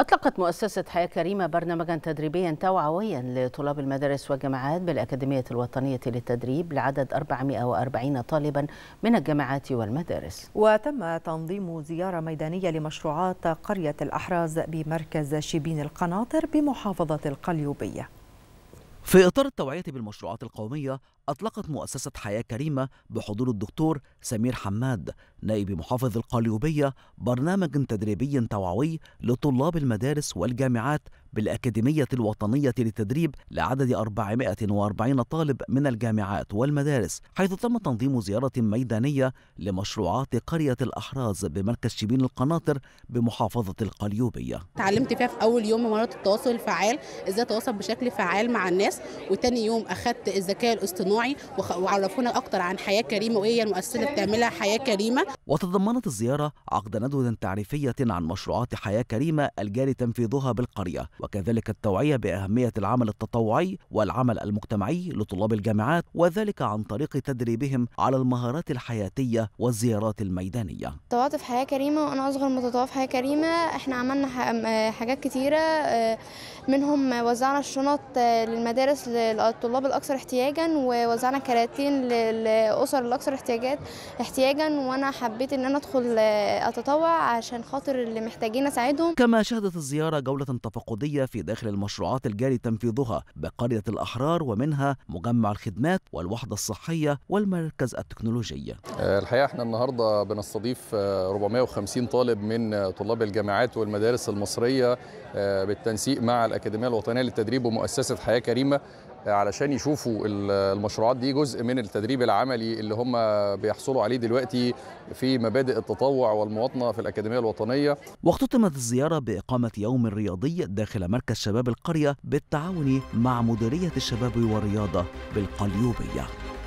أطلقت مؤسسة حياة كريمة برنامجا تدريبيا توعويا لطلاب المدارس والجامعات بالأكاديمية الوطنية للتدريب لعدد 440 طالبا من الجامعات والمدارس وتم تنظيم زيارة ميدانية لمشروعات قرية الأحراز بمركز شبين القناطر بمحافظة القليوبية في إطار التوعية بالمشروعات القومية أطلقت مؤسسة حياة كريمة بحضور الدكتور سمير حماد نائب محافظ القليوبية برنامج تدريبي توعوي لطلاب المدارس والجامعات بالأكاديمية الوطنية للتدريب لعدد 440 طالب من الجامعات والمدارس حيث تم تنظيم زيارة ميدانية لمشروعات قرية الأحراز بمركز شبين القناطر بمحافظة القليوبية تعلمت فيها في أول يوم مهارة التواصل الفعال إزاي أتواصل بشكل فعال مع الناس وتاني يوم أخذت الذكاء الاصطناعي وعرفونا أكتر عن حياة كريمة وإيه المؤسسة بتعملها حياة كريمة وتضمنت الزيارة عقد ندوة تعريفية عن مشروعات حياة كريمة الجاري تنفيذها بالقرية وكذلك التوعية بأهمية العمل التطوعي والعمل المجتمعي لطلاب الجامعات وذلك عن طريق تدريبهم على المهارات الحياتية والزيارات الميدانية طوعت في حياة كريمة وأنا أصغر متطوع في حياة كريمة إحنا عملنا حاجات كتيرة آه، منهم وزعنا الشنط آه، للمدارس للطلاب الأكثر احتياجا ووزعنا كراتين للأسر الأكثر احتياجات احتياجا وأنا حبيت إن أنا أدخل آه، أتطوع عشان خاطر اللي محتاجين أساعدهم كما شهدت الزيارة جولة تفقدية في داخل المشروعات الجاري تنفيذها بقرية الأحرار ومنها مجمع الخدمات والوحدة الصحية والمركز التكنولوجي آه، الحقيقة احنا النهاردة بنستضيف 450 طالب من طلاب الجامعات والمدارس المصرية بالتنسيق مع الاكاديميه الوطنيه للتدريب ومؤسسه حياه كريمه آه، علشان يشوفوا المشروعات دي جزء من التدريب العملي اللي هم بيحصلوا عليه دلوقتي في مبادئ التطوع والمواطنه في الاكاديميه الوطنيه. واختتمت الزياره باقامه يوم رياضي داخل مركز شباب القريه بالتعاون مع مديريه الشباب والرياضه بالقليوبيه.